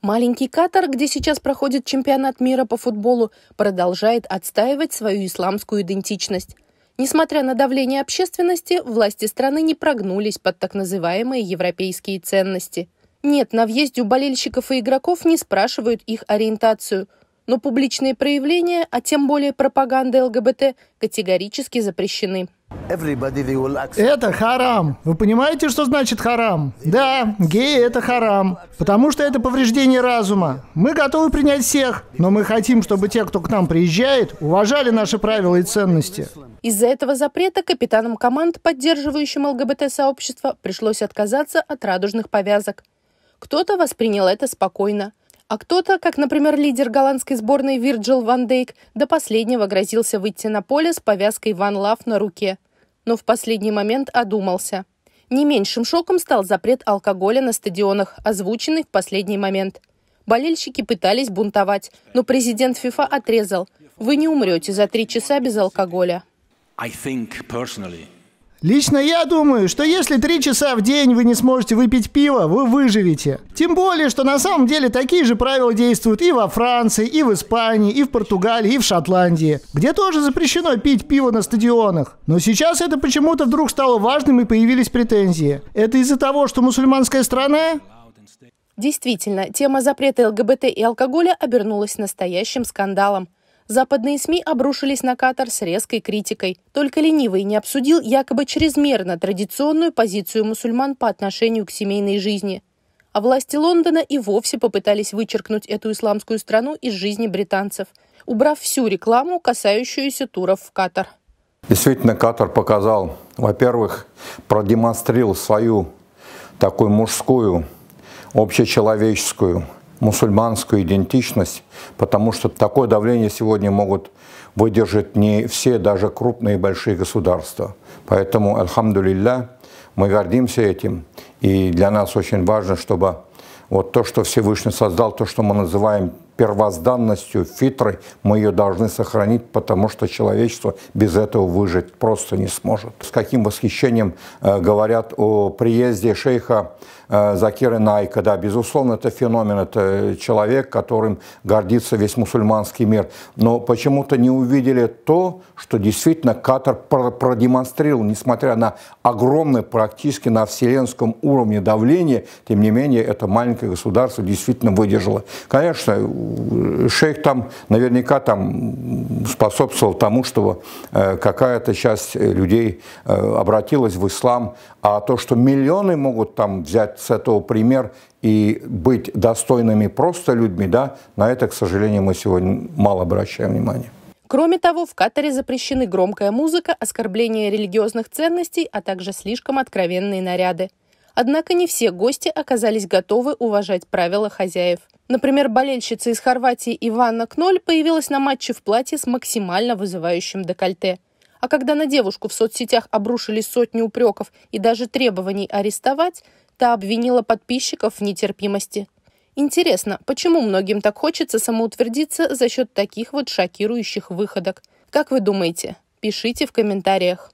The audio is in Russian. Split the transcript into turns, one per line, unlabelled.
Маленький Катар, где сейчас проходит чемпионат мира по футболу, продолжает отстаивать свою исламскую идентичность. Несмотря на давление общественности, власти страны не прогнулись под так называемые европейские ценности. Нет, на въезде у болельщиков и игроков не спрашивают их ориентацию, но публичные проявления, а тем более пропаганда ЛГБТ, категорически запрещены.
Это харам. Вы понимаете, что значит харам? Да, геи – это харам. Потому что это повреждение разума. Мы готовы принять всех, но мы хотим, чтобы те, кто к нам приезжает, уважали наши правила и ценности.
Из-за этого запрета капитанам команд, поддерживающим ЛГБТ-сообщество, пришлось отказаться от радужных повязок. Кто-то воспринял это спокойно. А кто-то, как, например, лидер голландской сборной Вирджил Ван Дейк, до последнего грозился выйти на поле с повязкой «Ван Лав» на руке но в последний момент одумался. Не меньшим шоком стал запрет алкоголя на стадионах, озвученный в последний момент. Болельщики пытались бунтовать, но президент ФИФА отрезал. Вы не умрете за три часа без алкоголя.
I think personally
Лично я думаю, что если три часа в день вы не сможете выпить пиво, вы выживете. Тем более, что на самом деле такие же правила действуют и во Франции, и в Испании, и в Португалии, и в Шотландии, где тоже запрещено пить пиво на стадионах. Но сейчас это почему-то вдруг стало важным и появились претензии. Это из-за того, что мусульманская страна?
Действительно, тема запрета ЛГБТ и алкоголя обернулась настоящим скандалом. Западные СМИ обрушились на Катар с резкой критикой. Только ленивый не обсудил якобы чрезмерно традиционную позицию мусульман по отношению к семейной жизни. А власти Лондона и вовсе попытались вычеркнуть эту исламскую страну из жизни британцев, убрав всю рекламу, касающуюся туров в Катар.
Действительно, Катар показал, во-первых, продемонстрировал свою такую мужскую, общечеловеческую мусульманскую идентичность, потому что такое давление сегодня могут выдержать не все, даже крупные и большие государства. Поэтому, альхамдулилля, мы гордимся этим. И для нас очень важно, чтобы вот то, что Всевышний создал, то, что мы называем первозданностью, фитрой мы ее должны сохранить, потому что человечество без этого выжить просто не сможет. С каким восхищением э, говорят о приезде шейха э, Закира Найка. Да, безусловно, это феномен, это человек, которым гордится весь мусульманский мир. Но почему-то не увидели то, что действительно Катар продемонстрировал, несмотря на огромное практически на вселенском уровне давление, тем не менее это маленькое государство действительно выдержало. Конечно, шейх там наверняка там способствовал тому, что э, какая-то часть э, людей э, обратилась в ислам, а то, что миллионы могут там взять с этого пример и быть достойными просто людьми, да, на это, к сожалению, мы сегодня мало обращаем внимания.
Кроме того, в Катаре запрещены громкая музыка, оскорбление религиозных ценностей, а также слишком откровенные наряды. Однако не все гости оказались готовы уважать правила хозяев. Например, болельщица из Хорватии Иванна Кноль появилась на матче в платье с максимально вызывающим декольте. А когда на девушку в соцсетях обрушили сотни упреков и даже требований арестовать, та обвинила подписчиков в нетерпимости. Интересно, почему многим так хочется самоутвердиться за счет таких вот шокирующих выходок? Как вы думаете? Пишите в комментариях.